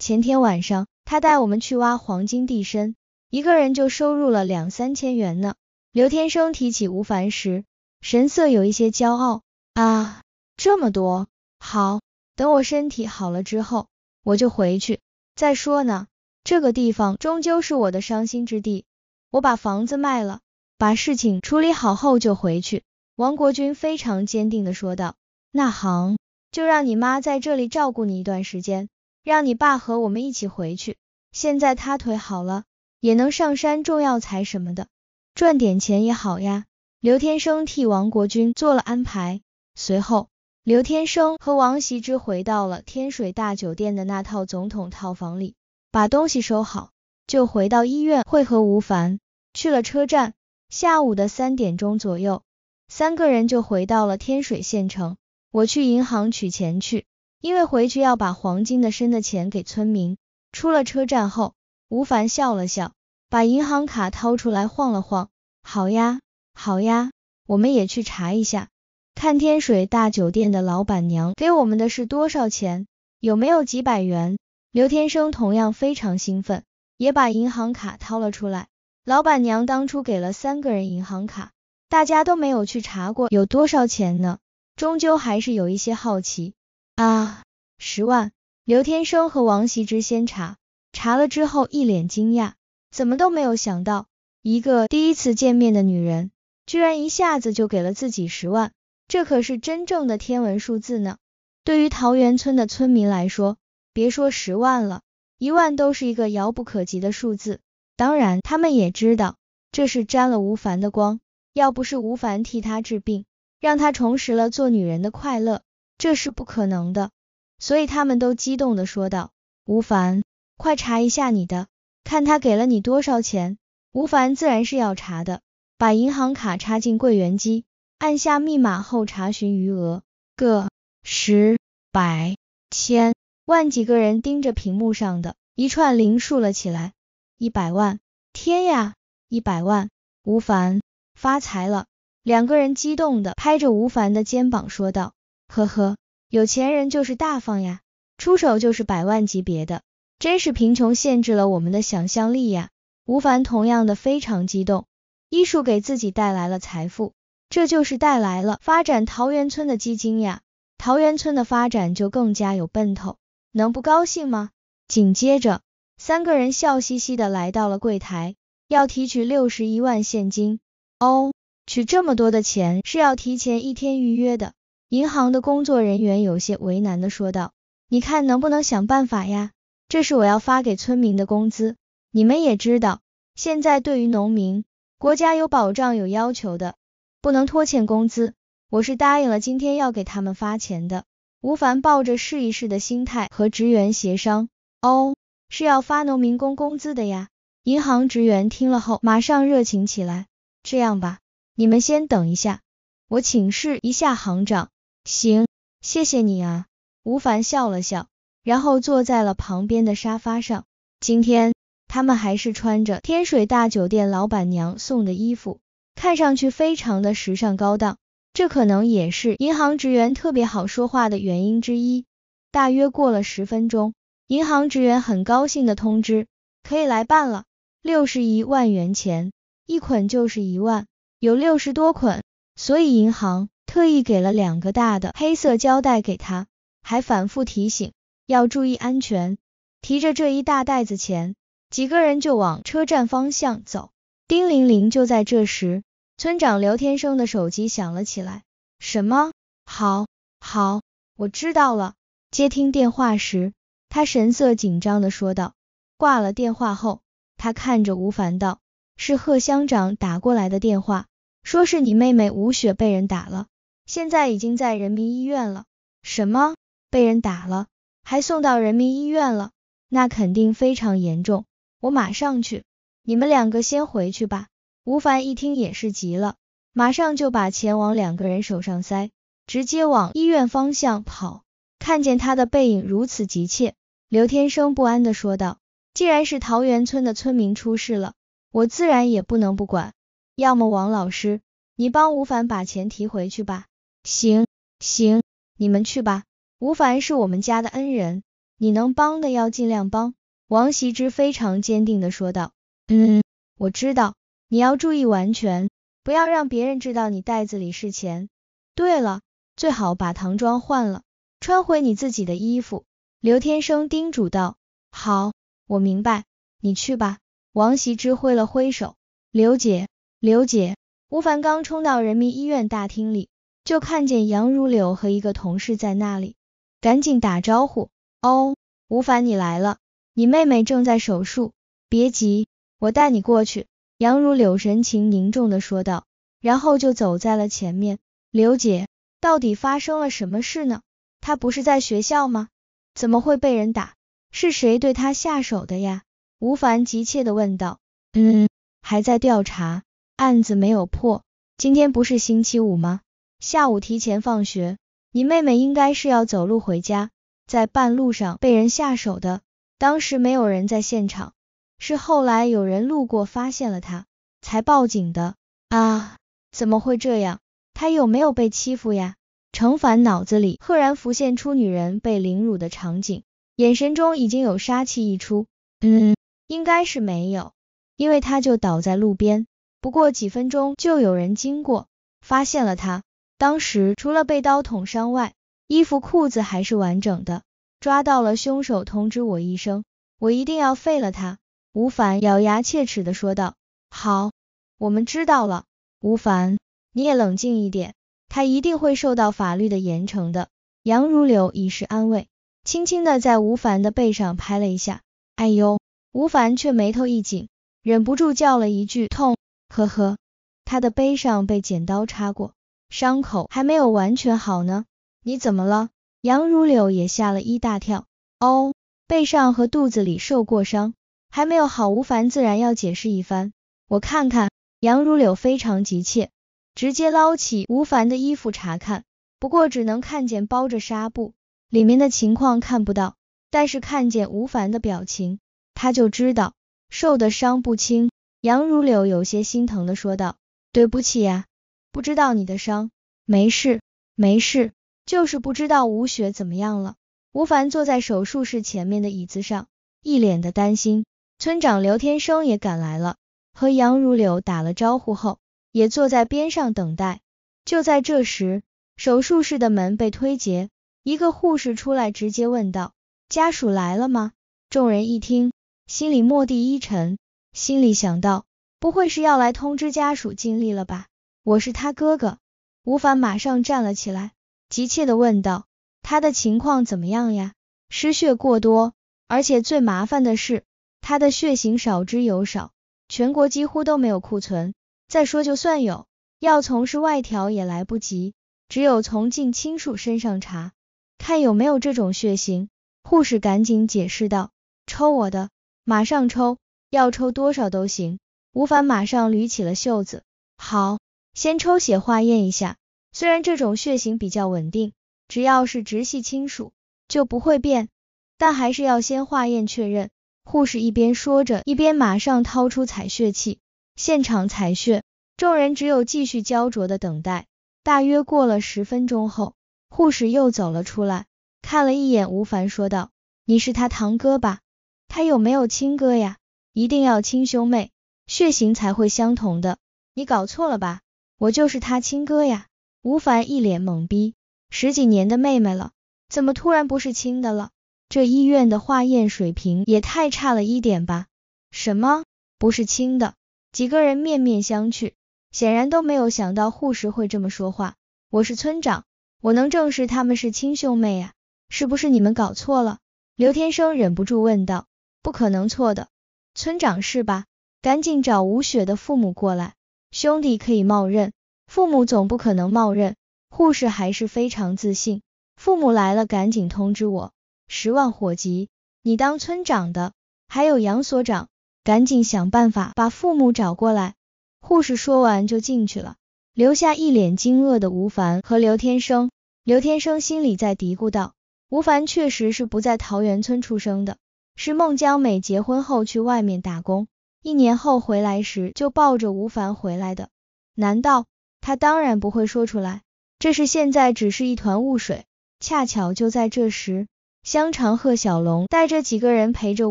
前天晚上，他带我们去挖黄金地参。一个人就收入了两三千元呢。刘天生提起吴凡时，神色有一些骄傲啊，这么多，好，等我身体好了之后，我就回去。再说呢，这个地方终究是我的伤心之地，我把房子卖了，把事情处理好后就回去。王国军非常坚定的说道：“那好，就让你妈在这里照顾你一段时间，让你爸和我们一起回去。现在他腿好了。”也能上山种药材什么的，赚点钱也好呀。刘天生替王国军做了安排，随后刘天生和王羲之回到了天水大酒店的那套总统套房里，把东西收好，就回到医院会合吴凡，去了车站。下午的三点钟左右，三个人就回到了天水县城。我去银行取钱去，因为回去要把黄金的身的钱给村民。出了车站后。吴凡笑了笑，把银行卡掏出来晃了晃。好呀，好呀，我们也去查一下，看天水大酒店的老板娘给我们的是多少钱，有没有几百元？刘天生同样非常兴奋，也把银行卡掏了出来。老板娘当初给了三个人银行卡，大家都没有去查过有多少钱呢？终究还是有一些好奇啊！十万。刘天生和王羲之先查。查了之后，一脸惊讶，怎么都没有想到，一个第一次见面的女人，居然一下子就给了自己十万，这可是真正的天文数字呢。对于桃源村的村民来说，别说十万了，一万都是一个遥不可及的数字。当然，他们也知道，这是沾了吴凡的光，要不是吴凡替他治病，让他重拾了做女人的快乐，这是不可能的。所以他们都激动的说道：“吴凡。”快查一下你的，看他给了你多少钱。吴凡自然是要查的，把银行卡插进柜员机，按下密码后查询余额。个十百千万几个人盯着屏幕上的一串零数了起来，一百万！天呀，一百万！吴凡发财了！两个人激动的拍着吴凡的肩膀说道：“呵呵，有钱人就是大方呀，出手就是百万级别的。”真是贫穷限制了我们的想象力呀！吴凡同样的非常激动，艺术给自己带来了财富，这就是带来了发展桃源村的基金呀，桃源村的发展就更加有奔头，能不高兴吗？紧接着，三个人笑嘻嘻的来到了柜台，要提取六十一万现金。哦，取这么多的钱是要提前一天预约的，银行的工作人员有些为难的说道：“你看能不能想办法呀？”这是我要发给村民的工资，你们也知道，现在对于农民，国家有保障有要求的，不能拖欠工资。我是答应了今天要给他们发钱的。吴凡抱着试一试的心态和职员协商。哦，是要发农民工工资的呀？银行职员听了后，马上热情起来。这样吧，你们先等一下，我请示一下行长。行，谢谢你啊。吴凡笑了笑。然后坐在了旁边的沙发上。今天他们还是穿着天水大酒店老板娘送的衣服，看上去非常的时尚高档。这可能也是银行职员特别好说话的原因之一。大约过了十分钟，银行职员很高兴的通知，可以来办了。六十一万元钱，一捆就是一万，有六十多捆，所以银行特意给了两个大的黑色胶带给他，还反复提醒。要注意安全，提着这一大袋子钱，几个人就往车站方向走。丁玲玲就在这时，村长刘天生的手机响了起来。什么？好，好，我知道了。接听电话时，他神色紧张的说道。挂了电话后，他看着吴凡道：“是贺乡长打过来的电话，说是你妹妹吴雪被人打了，现在已经在人民医院了。”什么？被人打了？还送到人民医院了，那肯定非常严重。我马上去，你们两个先回去吧。吴凡一听也是急了，马上就把钱往两个人手上塞，直接往医院方向跑。看见他的背影如此急切，刘天生不安的说道：“既然是桃源村的村民出事了，我自然也不能不管。要么王老师，你帮吴凡把钱提回去吧。”“行行，你们去吧。”吴凡是我们家的恩人，你能帮的要尽量帮。”王羲之非常坚定的说道。“嗯，我知道，你要注意完全，不要让别人知道你袋子里是钱。对了，最好把唐装换了，穿回你自己的衣服。”刘天生叮嘱道。“好，我明白，你去吧。”王羲之挥了挥手。“刘姐，刘姐！”吴凡刚冲到人民医院大厅里，就看见杨如柳和一个同事在那里。赶紧打招呼哦，吴凡你来了，你妹妹正在手术，别急，我带你过去。”杨如柳神情凝重的说道，然后就走在了前面。刘姐，到底发生了什么事呢？她不是在学校吗？怎么会被人打？是谁对她下手的呀？”吴凡急切的问道。“嗯，还在调查，案子没有破。今天不是星期五吗？下午提前放学。”你妹妹应该是要走路回家，在半路上被人下手的，当时没有人在现场，是后来有人路过发现了她，才报警的。啊，怎么会这样？她有没有被欺负呀？程凡脑子里赫然浮现出女人被凌辱的场景，眼神中已经有杀气溢出。嗯，应该是没有，因为她就倒在路边，不过几分钟就有人经过发现了她。当时除了被刀捅伤外，衣服裤子还是完整的。抓到了凶手，通知我一声，我一定要废了他。吴凡咬牙切齿的说道。好，我们知道了。吴凡，你也冷静一点，他一定会受到法律的严惩的。杨如柳以示安慰，轻轻的在吴凡的背上拍了一下。哎呦，吴凡却眉头一紧，忍不住叫了一句痛。呵呵，他的背上被剪刀插过。伤口还没有完全好呢，你怎么了？杨如柳也吓了一大跳。哦，背上和肚子里受过伤，还没有好。吴凡自然要解释一番。我看看。杨如柳非常急切，直接捞起吴凡的衣服查看，不过只能看见包着纱布，里面的情况看不到。但是看见吴凡的表情，他就知道受的伤不轻。杨如柳有些心疼的说道：“对不起呀。”不知道你的伤，没事，没事，就是不知道吴雪怎么样了。吴凡坐在手术室前面的椅子上，一脸的担心。村长刘天生也赶来了，和杨如柳打了招呼后，也坐在边上等待。就在这时，手术室的门被推开，一个护士出来，直接问道：“家属来了吗？”众人一听，心里蓦地一沉，心里想到：不会是要来通知家属尽力了吧？我是他哥哥，吴凡马上站了起来，急切的问道：“他的情况怎么样呀？失血过多，而且最麻烦的是，他的血型少之又少，全国几乎都没有库存。再说就算有，要从事外调也来不及，只有从近亲属身上查，看有没有这种血型。”护士赶紧解释道：“抽我的，马上抽，要抽多少都行。”吴凡马上捋起了袖子，好。先抽血化验一下，虽然这种血型比较稳定，只要是直系亲属就不会变，但还是要先化验确认。护士一边说着，一边马上掏出采血器，现场采血。众人只有继续焦灼的等待。大约过了十分钟后，护士又走了出来，看了一眼吴凡，说道：“你是他堂哥吧？他有没有亲哥呀？一定要亲兄妹，血型才会相同的。你搞错了吧？”我就是他亲哥呀！吴凡一脸懵逼，十几年的妹妹了，怎么突然不是亲的了？这医院的化验水平也太差了一点吧？什么不是亲的？几个人面面相觑，显然都没有想到护士会这么说话。我是村长，我能证实他们是亲兄妹啊！是不是你们搞错了？刘天生忍不住问道。不可能错的，村长是吧？赶紧找吴雪的父母过来。兄弟可以冒认，父母总不可能冒认。护士还是非常自信，父母来了赶紧通知我，十万火急。你当村长的，还有杨所长，赶紧想办法把父母找过来。护士说完就进去了，留下一脸惊愕的吴凡和刘天生。刘天生心里在嘀咕道：吴凡确实是不在桃源村出生的，是孟姜美结婚后去外面打工。一年后回来时就抱着吴凡回来的，难道他当然不会说出来？这是现在只是一团雾水。恰巧就在这时，香肠贺小龙带着几个人陪着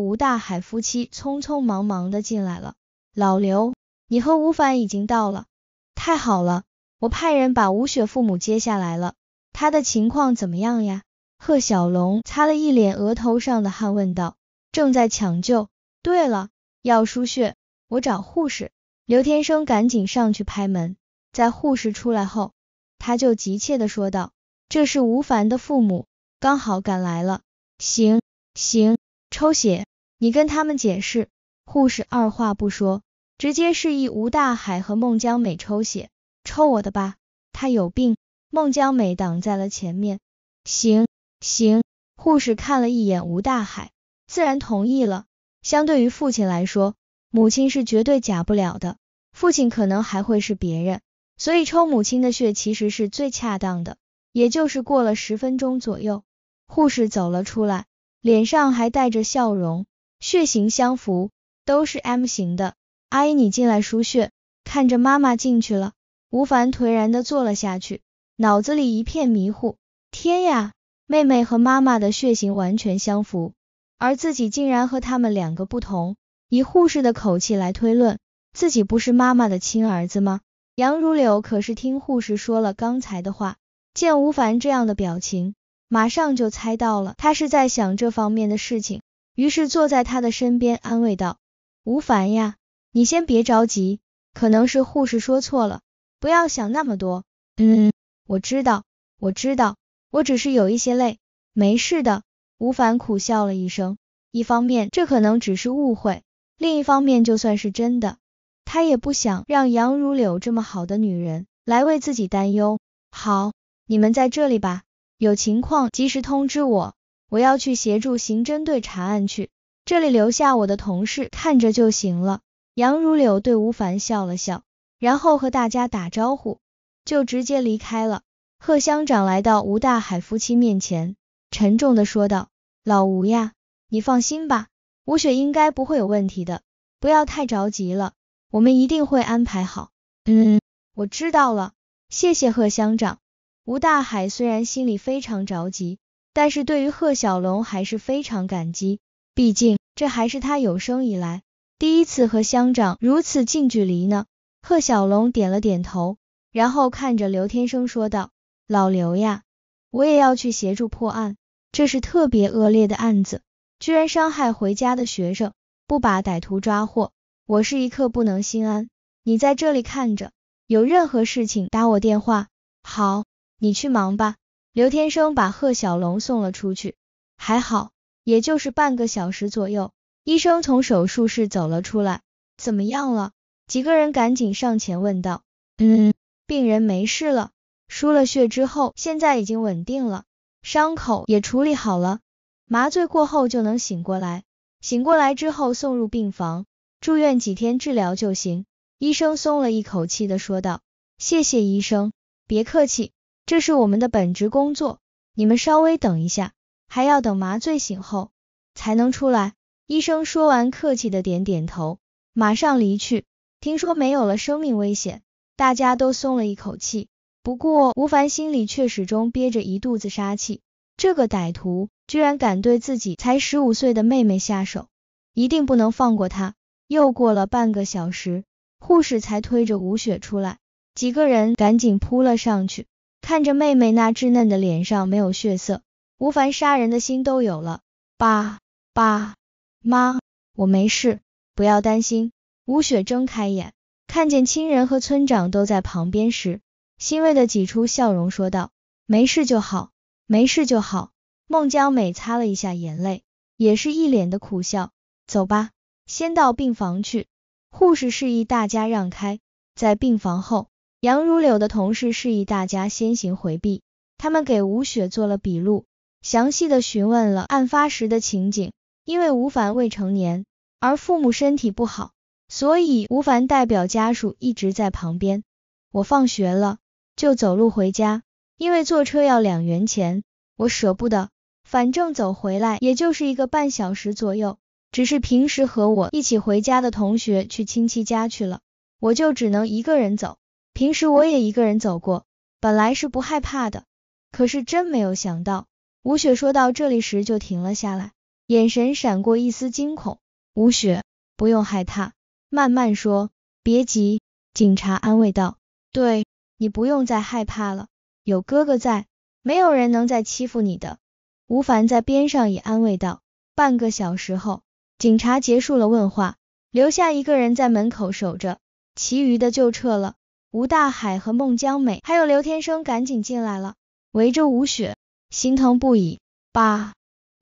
吴大海夫妻匆匆忙忙的进来了。老刘，你和吴凡已经到了，太好了，我派人把吴雪父母接下来了。他的情况怎么样呀？贺小龙擦了一脸额头上的汗问道。正在抢救。对了。要输血，我找护士。刘天生赶紧上去拍门，在护士出来后，他就急切的说道：“这是吴凡的父母，刚好赶来了。”“行，行，抽血，你跟他们解释。”护士二话不说，直接示意吴大海和孟姜美抽血，“抽我的吧，他有病。”孟姜美挡在了前面。“行，行。”护士看了一眼吴大海，自然同意了。相对于父亲来说，母亲是绝对假不了的，父亲可能还会是别人，所以抽母亲的血其实是最恰当的。也就是过了十分钟左右，护士走了出来，脸上还带着笑容，血型相符，都是 M 型的。阿姨，你进来输血。看着妈妈进去了，吴凡颓然的坐了下去，脑子里一片迷糊。天呀，妹妹和妈妈的血型完全相符。而自己竟然和他们两个不同，以护士的口气来推论，自己不是妈妈的亲儿子吗？杨如柳可是听护士说了刚才的话，见吴凡这样的表情，马上就猜到了他是在想这方面的事情，于是坐在他的身边安慰道：“吴凡呀，你先别着急，可能是护士说错了，不要想那么多。嗯，我知道，我知道，我只是有一些累，没事的。”吴凡苦笑了一声，一方面这可能只是误会，另一方面就算是真的，他也不想让杨如柳这么好的女人来为自己担忧。好，你们在这里吧，有情况及时通知我，我要去协助刑侦队查案去，这里留下我的同事看着就行了。杨如柳对吴凡笑了笑，然后和大家打招呼，就直接离开了。贺乡长来到吴大海夫妻面前，沉重地说道。老吴呀，你放心吧，吴雪应该不会有问题的，不要太着急了，我们一定会安排好。嗯，我知道了，谢谢贺乡长。吴大海虽然心里非常着急，但是对于贺小龙还是非常感激，毕竟这还是他有生以来第一次和乡长如此近距离呢。贺小龙点了点头，然后看着刘天生说道：“老刘呀，我也要去协助破案。”这是特别恶劣的案子，居然伤害回家的学生，不把歹徒抓获，我是一刻不能心安。你在这里看着，有任何事情打我电话。好，你去忙吧。刘天生把贺小龙送了出去，还好，也就是半个小时左右。医生从手术室走了出来，怎么样了？几个人赶紧上前问道。嗯，病人没事了，输了血之后，现在已经稳定了。伤口也处理好了，麻醉过后就能醒过来。醒过来之后送入病房，住院几天治疗就行。医生松了一口气的说道：“谢谢医生，别客气，这是我们的本职工作。你们稍微等一下，还要等麻醉醒后才能出来。”医生说完，客气的点点头，马上离去。听说没有了生命危险，大家都松了一口气。不过吴凡心里却始终憋着一肚子杀气，这个歹徒居然敢对自己才十五岁的妹妹下手，一定不能放过他。又过了半个小时，护士才推着吴雪出来，几个人赶紧扑了上去，看着妹妹那稚嫩的脸上没有血色，吴凡杀人的心都有了。爸，爸妈，我没事，不要担心。吴雪睁开眼，看见亲人和村长都在旁边时。欣慰的挤出笑容说道：“没事就好，没事就好。”孟姜美擦了一下眼泪，也是一脸的苦笑。走吧，先到病房去。护士示意大家让开。在病房后，杨如柳的同事示意大家先行回避。他们给吴雪做了笔录，详细的询问了案发时的情景。因为吴凡未成年，而父母身体不好，所以吴凡代表家属一直在旁边。我放学了。就走路回家，因为坐车要两元钱，我舍不得。反正走回来也就是一个半小时左右。只是平时和我一起回家的同学去亲戚家去了，我就只能一个人走。平时我也一个人走过，本来是不害怕的，可是真没有想到。吴雪说到这里时就停了下来，眼神闪过一丝惊恐。吴雪，不用害怕，慢慢说，别急。警察安慰道。对。你不用再害怕了，有哥哥在，没有人能再欺负你的。吴凡在边上也安慰道。半个小时后，警察结束了问话，留下一个人在门口守着，其余的就撤了。吴大海和孟江美还有刘天生赶紧进来了，围着吴雪，心疼不已。爸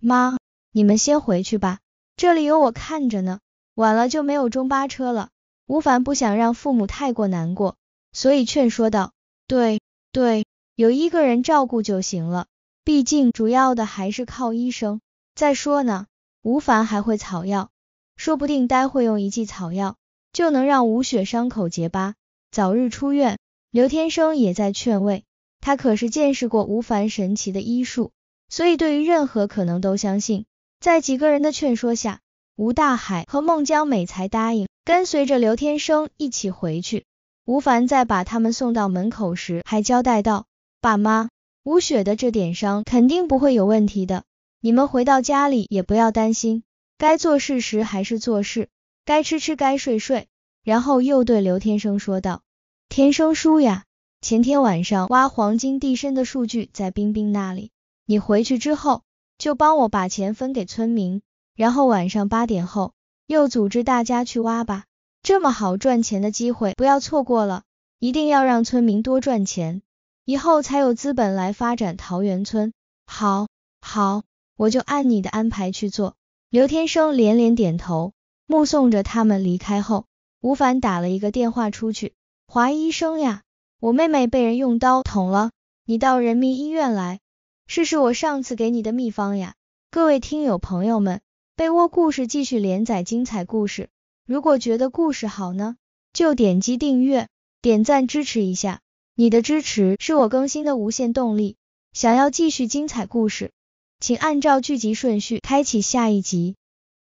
妈，你们先回去吧，这里有我看着呢，晚了就没有中巴车了。吴凡不想让父母太过难过。所以劝说道：“对，对，有一个人照顾就行了。毕竟主要的还是靠医生。再说呢，吴凡还会草药，说不定待会用一剂草药，就能让吴雪伤口结疤，早日出院。”刘天生也在劝慰，他可是见识过吴凡神奇的医术，所以对于任何可能都相信。在几个人的劝说下，吴大海和孟江美才答应跟随着刘天生一起回去。吴凡在把他们送到门口时，还交代道：“爸妈，吴雪的这点伤肯定不会有问题的，你们回到家里也不要担心，该做事时还是做事，该吃吃，该睡睡。”然后又对刘天生说道：“天生叔呀，前天晚上挖黄金地参的数据在冰冰那里，你回去之后就帮我把钱分给村民，然后晚上八点后又组织大家去挖吧。”这么好赚钱的机会，不要错过了！一定要让村民多赚钱，以后才有资本来发展桃源村。好，好，我就按你的安排去做。刘天生连连点头，目送着他们离开后，吴凡打了一个电话出去：“华医生呀，我妹妹被人用刀捅了，你到人民医院来，试试我上次给你的秘方呀。”各位听友朋友们，被窝故事继续连载精彩故事。如果觉得故事好呢，就点击订阅、点赞支持一下。你的支持是我更新的无限动力。想要继续精彩故事，请按照剧集顺序开启下一集。